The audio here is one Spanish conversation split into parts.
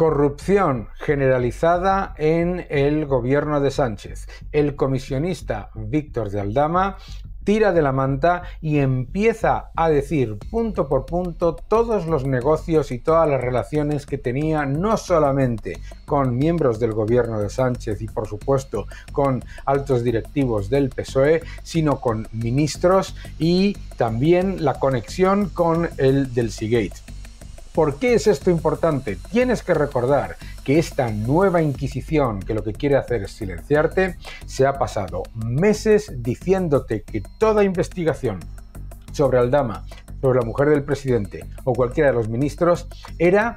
Corrupción generalizada en el gobierno de Sánchez. El comisionista Víctor de Aldama tira de la manta y empieza a decir punto por punto todos los negocios y todas las relaciones que tenía no solamente con miembros del gobierno de Sánchez y por supuesto con altos directivos del PSOE, sino con ministros y también la conexión con el del Seagate. ¿Por qué es esto importante? Tienes que recordar que esta nueva Inquisición, que lo que quiere hacer es silenciarte, se ha pasado meses diciéndote que toda investigación sobre Aldama, sobre la mujer del presidente o cualquiera de los ministros era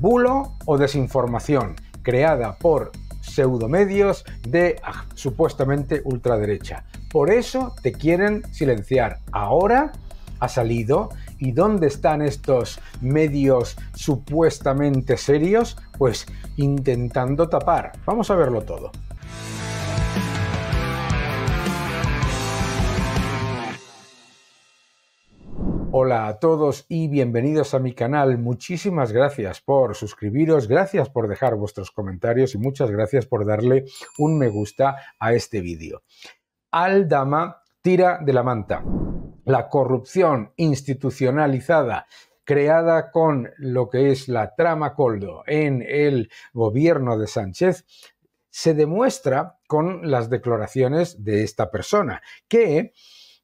bulo o desinformación creada por pseudomedios de ah, supuestamente ultraderecha. Por eso te quieren silenciar. Ahora ha salido ¿Y dónde están estos medios supuestamente serios? Pues intentando tapar. Vamos a verlo todo. Hola a todos y bienvenidos a mi canal. Muchísimas gracias por suscribiros, gracias por dejar vuestros comentarios y muchas gracias por darle un me gusta a este vídeo. Aldama tira de la manta la corrupción institucionalizada creada con lo que es la trama Coldo en el gobierno de Sánchez, se demuestra con las declaraciones de esta persona, que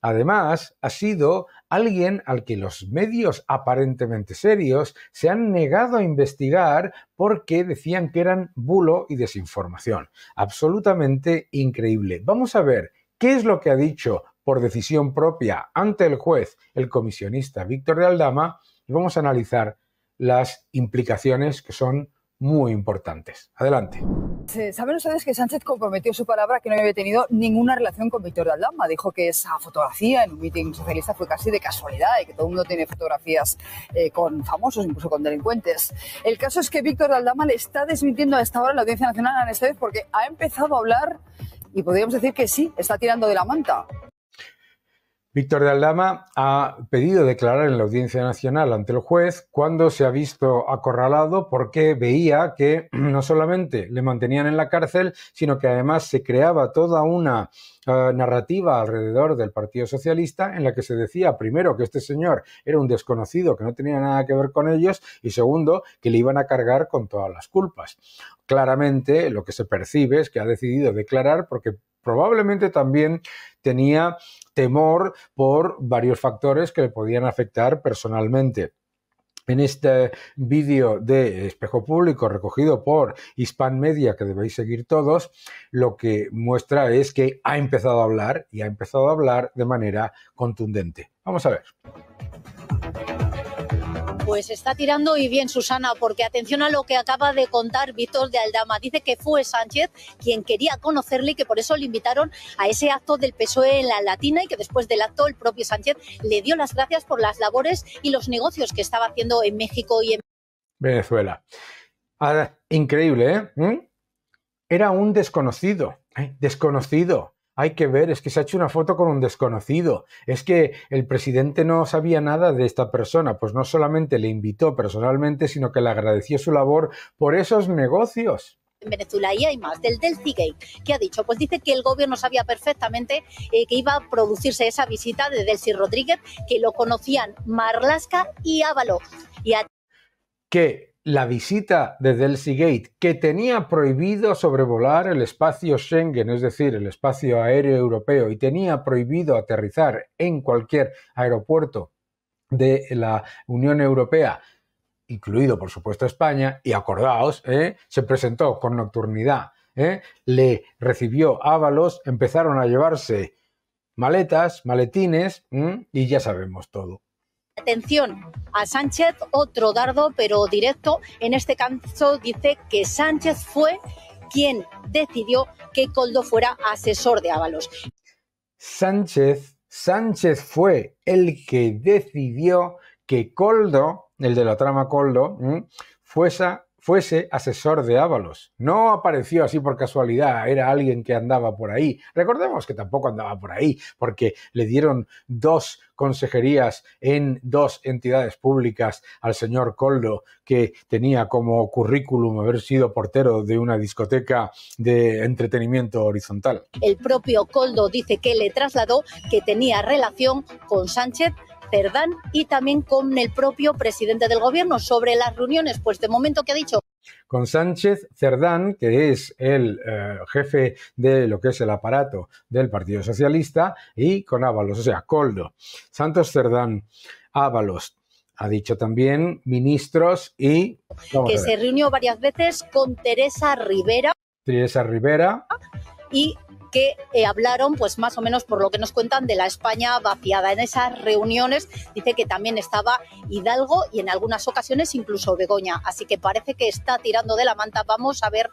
además ha sido alguien al que los medios aparentemente serios se han negado a investigar porque decían que eran bulo y desinformación. Absolutamente increíble. Vamos a ver qué es lo que ha dicho por decisión propia ante el juez, el comisionista Víctor de Aldama, y vamos a analizar las implicaciones que son muy importantes. Adelante. Eh, Saben ustedes que Sánchez comprometió su palabra que no había tenido ninguna relación con Víctor de Aldama. Dijo que esa fotografía en un meeting socialista fue casi de casualidad y que todo el mundo tiene fotografías eh, con famosos, incluso con delincuentes. El caso es que Víctor de Aldama le está desmintiendo esta hora la Audiencia Nacional a vez este porque ha empezado a hablar y podríamos decir que sí, está tirando de la manta. Víctor de Aldama ha pedido declarar en la Audiencia Nacional ante el juez cuando se ha visto acorralado porque veía que no solamente le mantenían en la cárcel, sino que además se creaba toda una eh, narrativa alrededor del Partido Socialista en la que se decía, primero, que este señor era un desconocido que no tenía nada que ver con ellos y segundo, que le iban a cargar con todas las culpas. Claramente, lo que se percibe es que ha decidido declarar porque probablemente también tenía temor por varios factores que le podían afectar personalmente. En este vídeo de espejo público recogido por Hispan Media, que debéis seguir todos, lo que muestra es que ha empezado a hablar y ha empezado a hablar de manera contundente. Vamos a ver. Pues está tirando y bien, Susana, porque atención a lo que acaba de contar Víctor de Aldama. Dice que fue Sánchez quien quería conocerle y que por eso le invitaron a ese acto del PSOE en la Latina y que después del acto el propio Sánchez le dio las gracias por las labores y los negocios que estaba haciendo en México y en Venezuela. Ahora, increíble, ¿eh? ¿Mm? Era un desconocido, ¿eh? desconocido hay que ver, es que se ha hecho una foto con un desconocido, es que el presidente no sabía nada de esta persona, pues no solamente le invitó personalmente, sino que le agradeció su labor por esos negocios en Venezuela y hay más, del Delphi Gate. ¿Qué ha dicho? Pues dice que el gobierno sabía perfectamente eh, que iba a producirse esa visita de Delcy Rodríguez, que lo conocían Marlaska y Ávalo. Y la visita de Gate, que tenía prohibido sobrevolar el espacio Schengen, es decir, el espacio aéreo europeo, y tenía prohibido aterrizar en cualquier aeropuerto de la Unión Europea, incluido por supuesto España, y acordaos, ¿eh? se presentó con nocturnidad, ¿eh? le recibió Ávalos, empezaron a llevarse maletas, maletines, y ya sabemos todo. Atención a Sánchez, otro dardo, pero directo. En este caso dice que Sánchez fue quien decidió que Coldo fuera asesor de Ábalos. Sánchez, Sánchez fue el que decidió que Coldo, el de la trama Coldo, fuese fuese asesor de Ábalos. No apareció así por casualidad, era alguien que andaba por ahí. Recordemos que tampoco andaba por ahí, porque le dieron dos consejerías en dos entidades públicas al señor Coldo, que tenía como currículum haber sido portero de una discoteca de entretenimiento horizontal. El propio Coldo dice que le trasladó que tenía relación con Sánchez Cerdán y también con el propio presidente del gobierno sobre las reuniones, pues de momento que ha dicho. Con Sánchez Cerdán, que es el eh, jefe de lo que es el aparato del Partido Socialista, y con Ábalos, o sea, Coldo. Santos Cerdán, Ábalos, ha dicho también ministros y... Que se reunió varias veces con Teresa Rivera. Teresa Rivera. Y que eh, hablaron, pues más o menos por lo que nos cuentan, de la España vaciada. En esas reuniones dice que también estaba Hidalgo y en algunas ocasiones incluso Begoña. Así que parece que está tirando de la manta. Vamos a ver.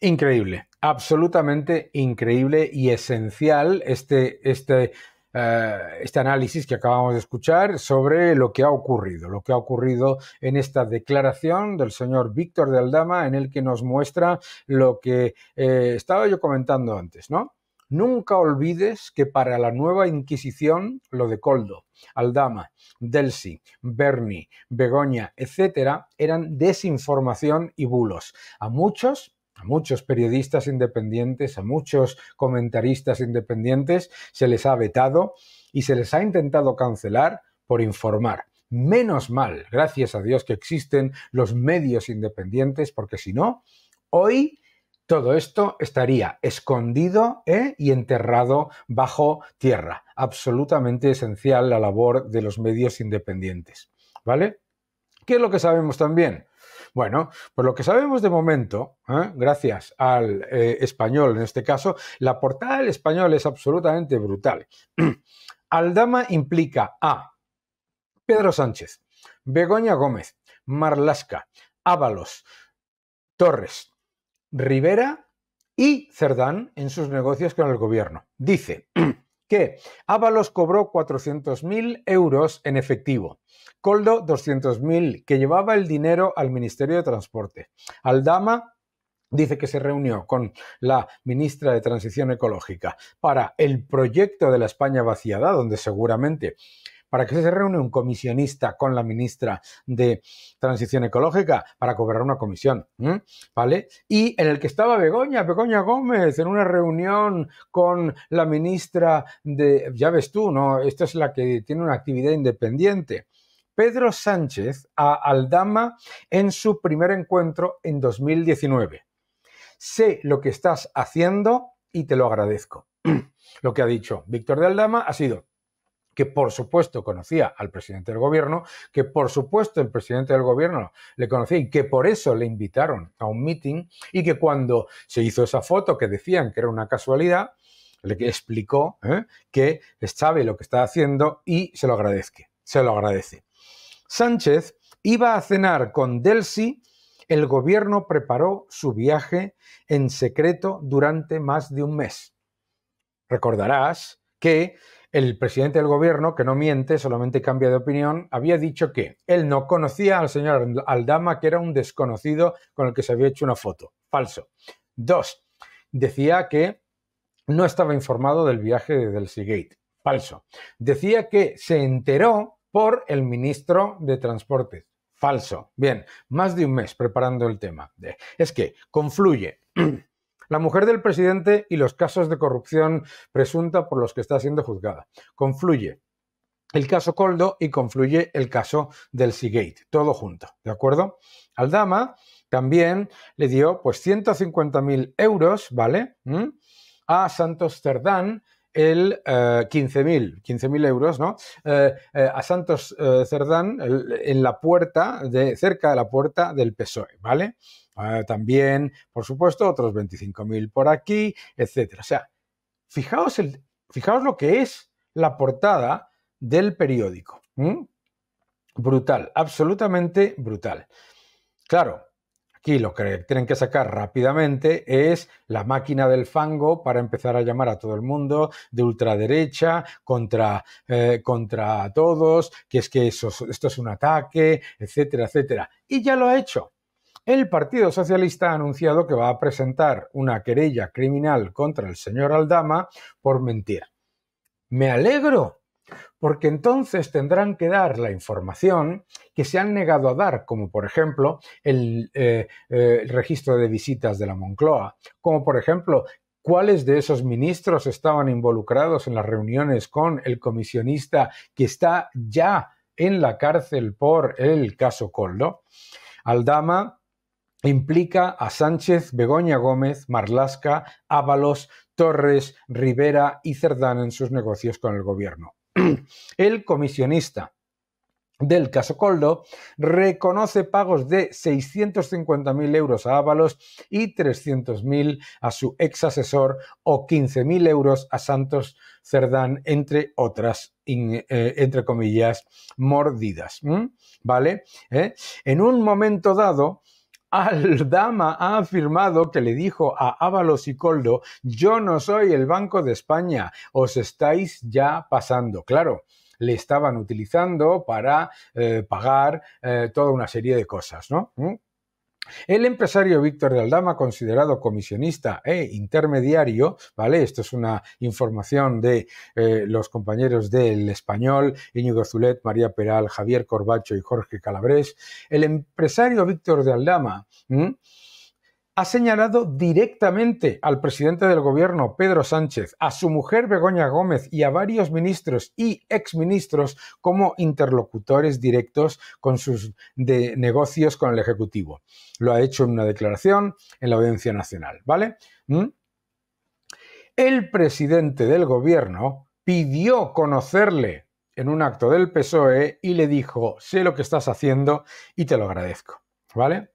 Increíble, absolutamente increíble y esencial este, este eh, este análisis que acabamos de escuchar sobre lo que ha ocurrido, lo que ha ocurrido en esta declaración del señor Víctor de Aldama, en el que nos muestra lo que eh, estaba yo comentando antes, ¿no? Nunca olvides que para la nueva Inquisición, lo de Coldo, Aldama, Delsi, Berni, Begoña, etcétera, eran desinformación y bulos. A muchos a muchos periodistas independientes, a muchos comentaristas independientes, se les ha vetado y se les ha intentado cancelar por informar. Menos mal, gracias a Dios que existen los medios independientes, porque si no, hoy todo esto estaría escondido ¿eh? y enterrado bajo tierra. Absolutamente esencial la labor de los medios independientes. ¿Vale? ¿Qué es lo que sabemos también? Bueno, por lo que sabemos de momento, ¿eh? gracias al eh, español en este caso, la portada del español es absolutamente brutal. Aldama implica a Pedro Sánchez, Begoña Gómez, Marlasca, Ábalos, Torres, Rivera y Cerdán en sus negocios con el gobierno. Dice que Ábalos cobró 400.000 euros en efectivo. Coldo 200.000, que llevaba el dinero al Ministerio de Transporte. Aldama dice que se reunió con la ministra de Transición Ecológica para el proyecto de la España vaciada, donde seguramente ¿Para que se reúne un comisionista con la ministra de Transición Ecológica? Para cobrar una comisión, ¿vale? Y en el que estaba Begoña, Begoña Gómez, en una reunión con la ministra de... Ya ves tú, ¿no? Esta es la que tiene una actividad independiente. Pedro Sánchez a Aldama en su primer encuentro en 2019. Sé lo que estás haciendo y te lo agradezco. lo que ha dicho Víctor de Aldama ha sido que por supuesto conocía al presidente del gobierno, que por supuesto el presidente del gobierno le conocía y que por eso le invitaron a un meeting y que cuando se hizo esa foto que decían que era una casualidad, le explicó ¿eh? que sabe lo que está haciendo y se lo agradece, se lo agradece. Sánchez iba a cenar con Delcy, el gobierno preparó su viaje en secreto durante más de un mes. Recordarás que el presidente del gobierno, que no miente, solamente cambia de opinión, había dicho que él no conocía al señor Aldama, que era un desconocido con el que se había hecho una foto. Falso. Dos, decía que no estaba informado del viaje de Delcy Gate. Falso. Decía que se enteró por el ministro de Transportes. Falso. Bien, más de un mes preparando el tema. Es que confluye la mujer del presidente y los casos de corrupción presunta por los que está siendo juzgada. Confluye el caso Coldo y confluye el caso del Seagate, todo junto, ¿de acuerdo? Aldama también le dio pues 150.000 euros, ¿vale? ¿Mm? A Santos Cerdán el 15.000, eh, 15.000 euros, ¿no? Eh, eh, a Santos Cerdán en la puerta, de, cerca de la puerta del PSOE, ¿vale? también, por supuesto, otros 25.000 por aquí, etcétera. O sea, fijaos, el, fijaos lo que es la portada del periódico. Brutal, absolutamente brutal. Claro, lo que tienen que sacar rápidamente es la máquina del fango para empezar a llamar a todo el mundo de ultraderecha contra, eh, contra todos, que es que esto es un ataque, etcétera, etcétera. Y ya lo ha hecho. El Partido Socialista ha anunciado que va a presentar una querella criminal contra el señor Aldama por mentir. Me alegro, porque entonces tendrán que dar la información que se han negado a dar, como por ejemplo eh, eh, el, registro de visitas de la Moncloa, como por ejemplo cuáles de esos ministros estaban involucrados en las reuniones con el comisionista que está ya en la cárcel por el caso Coldo. Aldama implica a Sánchez, Begoña Gómez, Marlasca, Ábalos, Torres, Rivera y Cerdán en sus negocios con el gobierno. El comisionista del caso Coldo reconoce pagos de 650.000 euros a Ábalos y 300.000 a su ex asesor o 15.000 euros a Santos Cerdán, entre otras, eh, entre comillas, mordidas. ¿Vale? ¿Eh? En un momento dado, Dama ha afirmado que le dijo a Ábalos y Coldo, yo no soy el Banco de España, os estáis ya pasando. Claro, le estaban utilizando para eh, pagar eh, toda una serie de cosas, ¿no? ¿Mm? El empresario Víctor de Aldama, considerado comisionista e intermediario, ¿vale? Esto es una información de eh, los compañeros del español, Íñigo Zulet, María Peral, Javier Corbacho y Jorge Calabrés. El empresario Víctor de Aldama, ha señalado directamente al presidente del gobierno, Pedro Sánchez, a su mujer Begoña Gómez y a varios ministros y exministros como interlocutores directos con sus de negocios con el Ejecutivo. Lo ha hecho en una declaración en la Audiencia Nacional, ¿vale? ¿Mm? El presidente del gobierno pidió conocerle en un acto del PSOE y le dijo, sé lo que estás haciendo y te lo agradezco, ¿vale?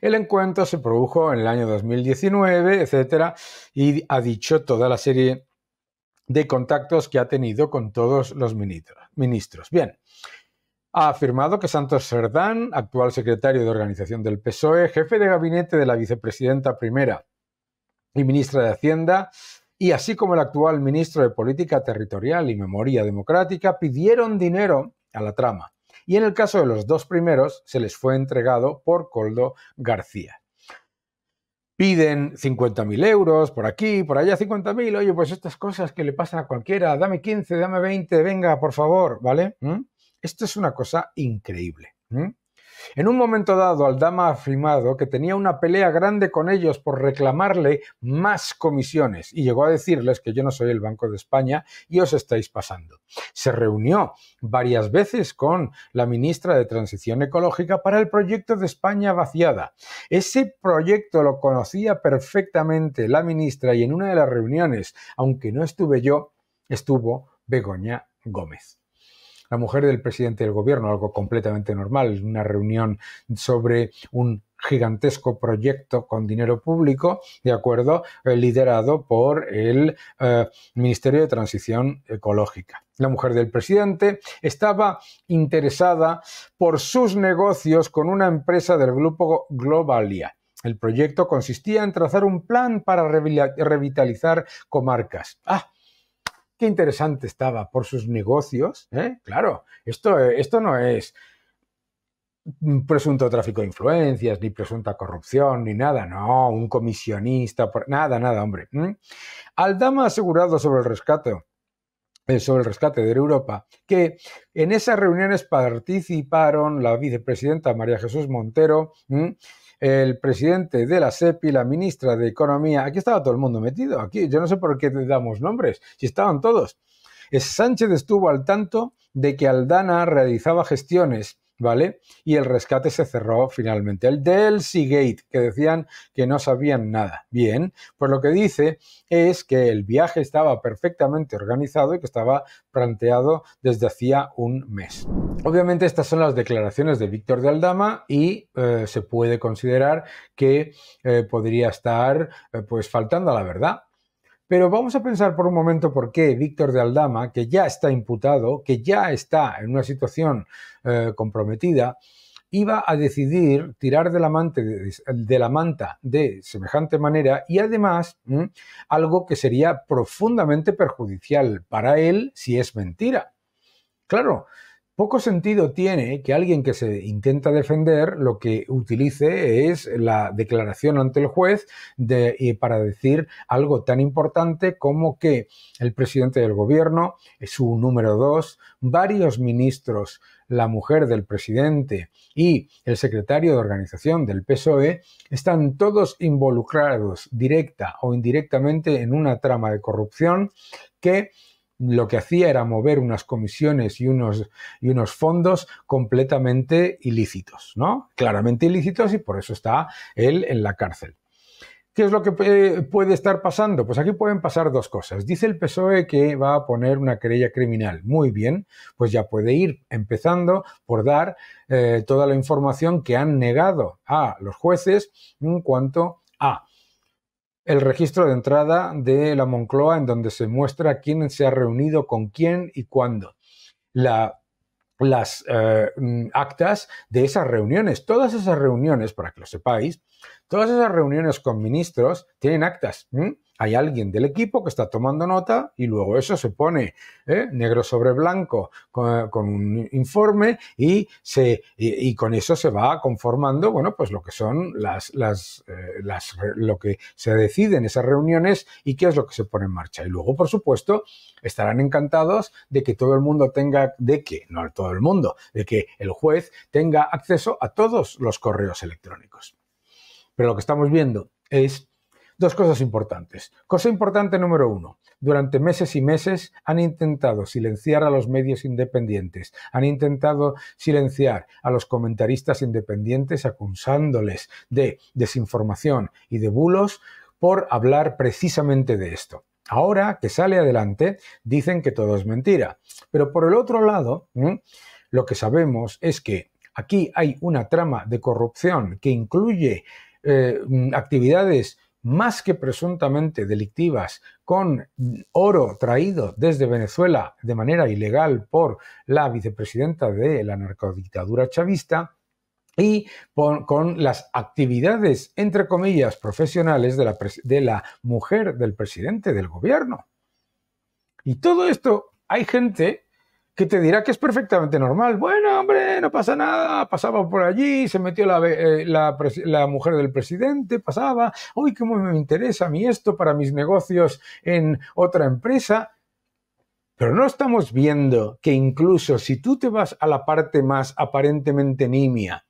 El encuentro se produjo en el año 2019, etcétera, y ha dicho toda la serie de contactos que ha tenido con todos los ministros. Bien, ha afirmado que Santos Serdán, actual secretario de organización del PSOE, jefe de gabinete de la vicepresidenta primera y ministra de Hacienda, y así como el actual ministro de Política Territorial y Memoria Democrática, pidieron dinero a la trama y en el caso de los dos primeros se les fue entregado por Coldo García piden 50.000 euros por aquí, por allá 50.000, oye, pues estas cosas que le pasan a cualquiera, dame 15, dame 20, venga, por favor, ¿vale? ¿Mm? Esto es una cosa increíble. ¿Mm? En un momento dado, Aldama ha afirmado que tenía una pelea grande con ellos por reclamarle más comisiones y llegó a decirles que yo no soy el Banco de España y os estáis pasando. Se reunió varias veces con la ministra de Transición Ecológica para el proyecto de España vaciada. Ese proyecto lo conocía perfectamente la ministra y en una de las reuniones, aunque no estuve yo, estuvo Begoña Gómez la mujer del presidente del gobierno, algo completamente normal, una reunión sobre un gigantesco proyecto con dinero público, ¿de acuerdo? Eh, liderado por el eh, Ministerio de Transición Ecológica. La mujer del presidente estaba interesada por sus negocios con una empresa del grupo Globalia. El proyecto consistía en trazar un plan para revitalizar comarcas. Ah, qué interesante estaba por sus negocios. ¿eh? Claro, esto, esto no es presunto tráfico de influencias, ni presunta corrupción, ni nada, no, un comisionista, nada, nada, hombre. Al Aldama asegurado sobre el rescate eh, sobre el rescate de Europa, que en esas reuniones participaron la vicepresidenta María Jesús Montero, el presidente de la SEPI, la ministra de Economía. Aquí estaba todo el mundo metido, aquí. Yo no sé por qué te damos nombres, si estaban todos. Sánchez estuvo al tanto de que Aldana realizaba gestiones ¿vale? Y el rescate se cerró finalmente. El del Seagate, que decían que no sabían nada. Bien, pues lo que dice es que el viaje estaba perfectamente organizado y que estaba planteado desde hacía un mes. Obviamente estas son las declaraciones de Víctor de Aldama y eh, se puede considerar que eh, podría estar eh, pues faltando a la verdad. Pero vamos a pensar por un momento por qué Víctor de Aldama, que ya está imputado, que ya está en una situación eh, comprometida, iba a decidir tirar de la, manta de semejante manera y además algo que sería profundamente perjudicial para él si es mentira. Claro, poco sentido tiene que alguien que se intenta defender lo que utilice es la declaración ante el juez para decir algo tan importante como que el presidente del gobierno, su número dos, varios ministros, la mujer del presidente y el secretario de organización del PSOE están todos involucrados directa o indirectamente en una trama de corrupción que lo que hacía era mover unas comisiones y unos, y unos fondos completamente ilícitos, ¿no? Claramente ilícitos y por eso está él en la cárcel. ¿Qué es lo que eh, puede estar pasando? Pues aquí pueden pasar dos cosas. Dice el PSOE que va a poner una querella criminal. Muy bien, pues ya puede ir empezando por dar eh, toda la información que han negado a los jueces en cuanto a el registro de entrada de la Moncloa en donde se muestra quién se ha reunido con quién y cuándo. las eh, mm, actas de esas reuniones. Todas esas reuniones, para que lo sepáis, todas esas reuniones con ministros tienen actas hay alguien del equipo que está tomando nota y luego eso se pone ¿eh? negro sobre blanco con, un informe y, se, con eso se va conformando, bueno, pues lo que son las, las, eh, lo que se decide en esas reuniones y qué es lo que se pone en marcha. Y luego, por supuesto, estarán encantados de que todo el mundo tenga, de que, no todo el mundo, de que el juez tenga acceso a todos los correos electrónicos. Pero lo que estamos viendo es Dos cosas importantes. Cosa importante número uno. Durante meses y meses han intentado silenciar a los medios independientes, han intentado silenciar a los comentaristas independientes acusándoles de desinformación y de bulos por hablar precisamente de esto. Ahora que sale adelante, dicen que todo es mentira. Pero por el otro lado, lo que sabemos es que aquí hay una trama de corrupción que incluye eh, actividades más que presuntamente delictivas con oro traído desde Venezuela de manera ilegal por la vicepresidenta de la narcodictadura chavista, y con las actividades, entre comillas, profesionales de la, de la, mujer del presidente del gobierno. Y todo esto, hay gente que te dirá que es perfectamente normal. Bueno, hombre, no pasa nada, pasaba por allí, se metió eh, la, mujer del presidente, pasaba, uy, cómo me interesa a mí esto para mis negocios en otra empresa. Pero no estamos viendo que incluso si tú te vas a la parte más aparentemente nimia,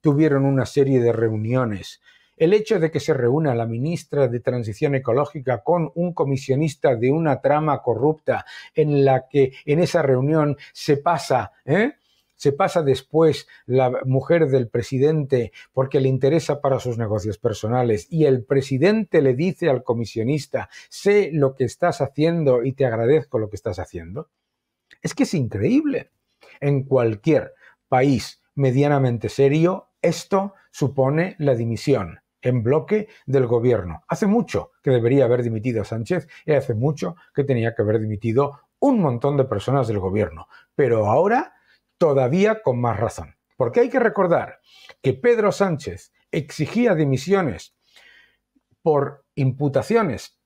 tuvieron una serie de reuniones el hecho de que se reúna la ministra de Transición Ecológica con un comisionista de una trama corrupta en la que en esa reunión se pasa, ¿eh? se pasa después la mujer del presidente porque le interesa para sus negocios personales y el presidente le dice al comisionista, sé lo que estás haciendo y te agradezco lo que estás haciendo. Es que es increíble. En cualquier país medianamente serio, esto supone la dimisión en bloque del gobierno. Hace mucho que debería haber dimitido a Sánchez y hace mucho que tenía que haber dimitido un montón de personas del gobierno, pero ahora todavía con más razón. Porque hay que recordar que Pedro Sánchez exigía dimisiones por imputaciones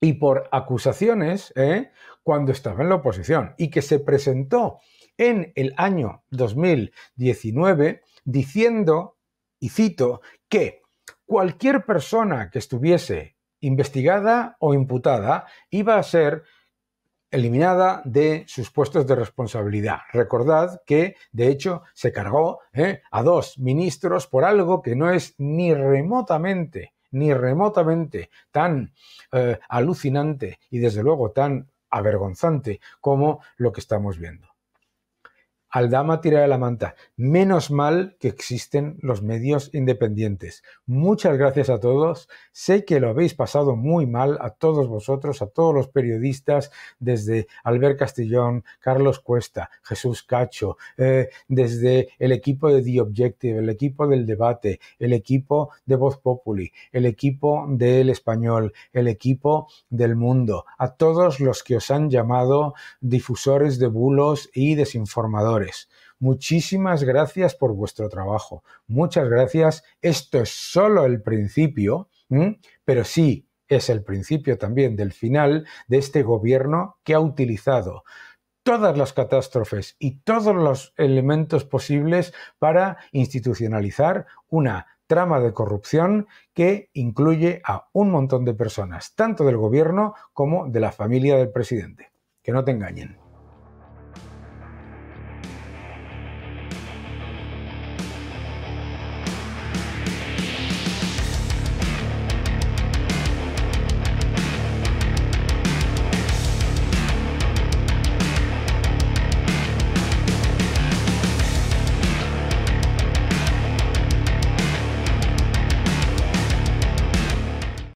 y por acusaciones ¿eh? cuando estaba en la oposición y que se presentó en el año 2019 diciendo, y cito, que cualquier persona que estuviese investigada o imputada iba a ser eliminada de sus puestos de responsabilidad. Recordad que, de hecho, se cargó ¿eh? a dos ministros por algo que no es ni remotamente, ni remotamente tan eh, alucinante y, desde luego, tan avergonzante como lo que estamos viendo. Aldama tira de la manta. Menos mal que existen los medios independientes. Muchas gracias a todos. Sé que lo habéis pasado muy mal a todos vosotros, a todos los periodistas, desde Albert Castellón, Carlos Cuesta, Jesús Cacho, eh, desde el equipo de The Objective, el equipo del debate, el equipo de Voz Populi, el equipo del español, el equipo del mundo, a todos los que os han llamado difusores de bulos y desinformadores Muchísimas gracias por vuestro trabajo. Muchas gracias. Esto es solo el principio, pero sí es el principio también del final de este gobierno que ha utilizado todas las catástrofes y todos los elementos posibles para institucionalizar una trama de corrupción que incluye a un montón de personas, tanto del gobierno como de la familia del presidente. Que no te engañen.